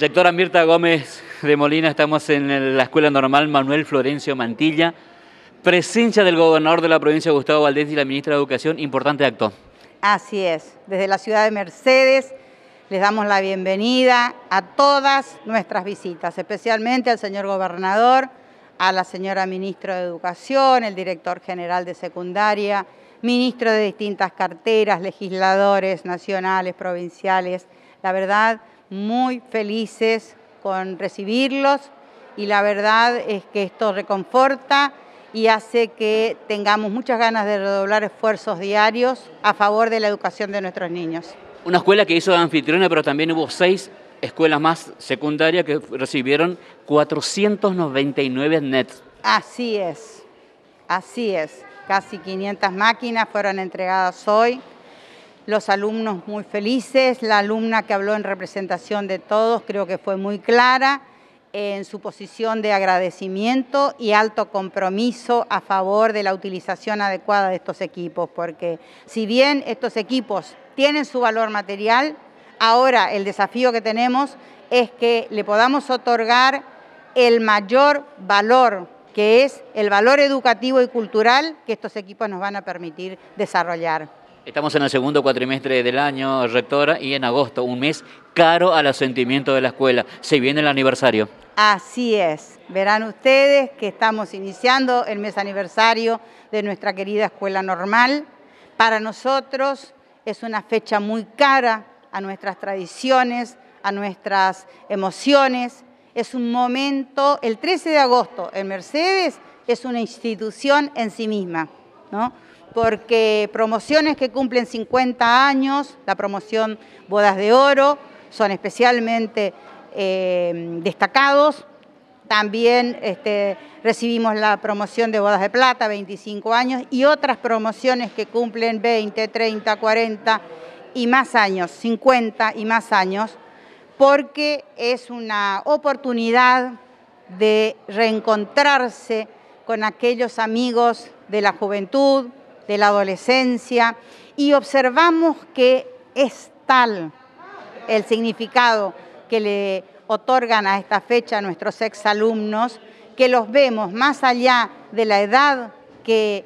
Directora Mirta Gómez de Molina, estamos en la Escuela Normal Manuel Florencio Mantilla. Presencia del gobernador de la provincia, Gustavo Valdés, y la ministra de Educación, importante acto. Así es, desde la ciudad de Mercedes les damos la bienvenida a todas nuestras visitas, especialmente al señor gobernador, a la señora ministra de Educación, el director general de secundaria, ministros de distintas carteras, legisladores nacionales, provinciales. La verdad, muy felices con recibirlos y la verdad es que esto reconforta y hace que tengamos muchas ganas de redoblar esfuerzos diarios a favor de la educación de nuestros niños. Una escuela que hizo anfitriona, pero también hubo seis escuelas más secundarias que recibieron 499 nets. Así es, así es. Casi 500 máquinas fueron entregadas hoy los alumnos muy felices, la alumna que habló en representación de todos creo que fue muy clara en su posición de agradecimiento y alto compromiso a favor de la utilización adecuada de estos equipos, porque si bien estos equipos tienen su valor material, ahora el desafío que tenemos es que le podamos otorgar el mayor valor, que es el valor educativo y cultural que estos equipos nos van a permitir desarrollar. Estamos en el segundo cuatrimestre del año, rectora, y en agosto, un mes caro al asentimiento de la escuela. Se viene el aniversario. Así es. Verán ustedes que estamos iniciando el mes aniversario de nuestra querida escuela normal. Para nosotros es una fecha muy cara a nuestras tradiciones, a nuestras emociones. Es un momento, el 13 de agosto en Mercedes es una institución en sí misma, ¿no? porque promociones que cumplen 50 años, la promoción Bodas de Oro, son especialmente eh, destacados. También este, recibimos la promoción de Bodas de Plata, 25 años, y otras promociones que cumplen 20, 30, 40 y más años, 50 y más años, porque es una oportunidad de reencontrarse con aquellos amigos de la juventud, de la adolescencia y observamos que es tal el significado que le otorgan a esta fecha nuestros exalumnos, que los vemos más allá de la edad que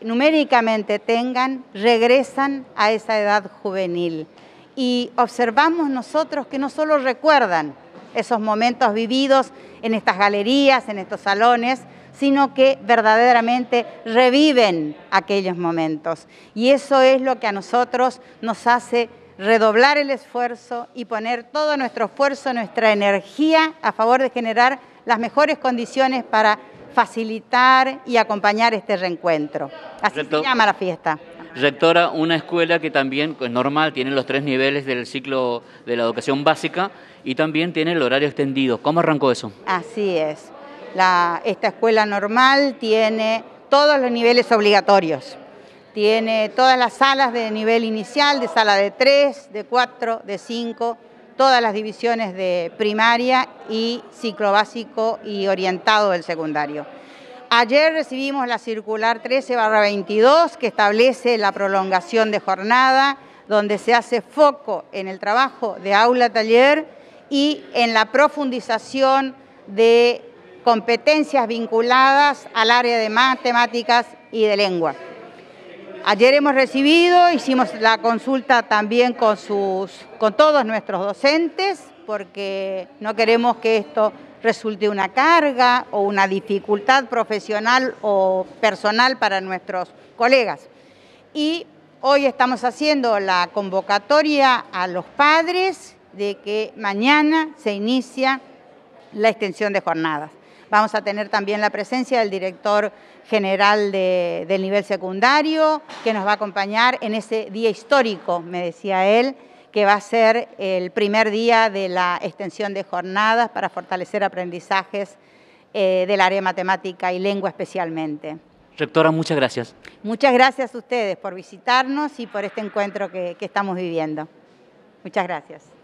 numéricamente tengan, regresan a esa edad juvenil. Y observamos nosotros que no solo recuerdan esos momentos vividos en estas galerías, en estos salones, sino que verdaderamente reviven aquellos momentos. Y eso es lo que a nosotros nos hace redoblar el esfuerzo y poner todo nuestro esfuerzo, nuestra energía a favor de generar las mejores condiciones para facilitar y acompañar este reencuentro. Así se llama la fiesta. Rectora, una escuela que también es normal, tiene los tres niveles del ciclo de la educación básica y también tiene el horario extendido. ¿Cómo arrancó eso? Así es esta escuela normal tiene todos los niveles obligatorios. Tiene todas las salas de nivel inicial, de sala de 3, de 4, de 5, todas las divisiones de primaria y ciclo básico y orientado del secundario. Ayer recibimos la circular 13-22 que establece la prolongación de jornada, donde se hace foco en el trabajo de aula-taller y en la profundización de competencias vinculadas al área de matemáticas y de lengua. Ayer hemos recibido, hicimos la consulta también con, con todos nuestros docentes, porque no queremos que esto resulte una carga o una dificultad profesional o personal para nuestros colegas. Y hoy estamos haciendo la convocatoria a los padres de que mañana se inicia la extensión de jornadas. Vamos a tener también la presencia del director general del nivel secundario, que nos va a acompañar en ese día histórico, me decía él, que va a ser el primer día de la extensión de jornadas para fortalecer aprendizajes eh, del área matemática y lengua especialmente. Rectora, muchas gracias. Muchas gracias a ustedes por visitarnos y por este encuentro que estamos viviendo. Muchas gracias.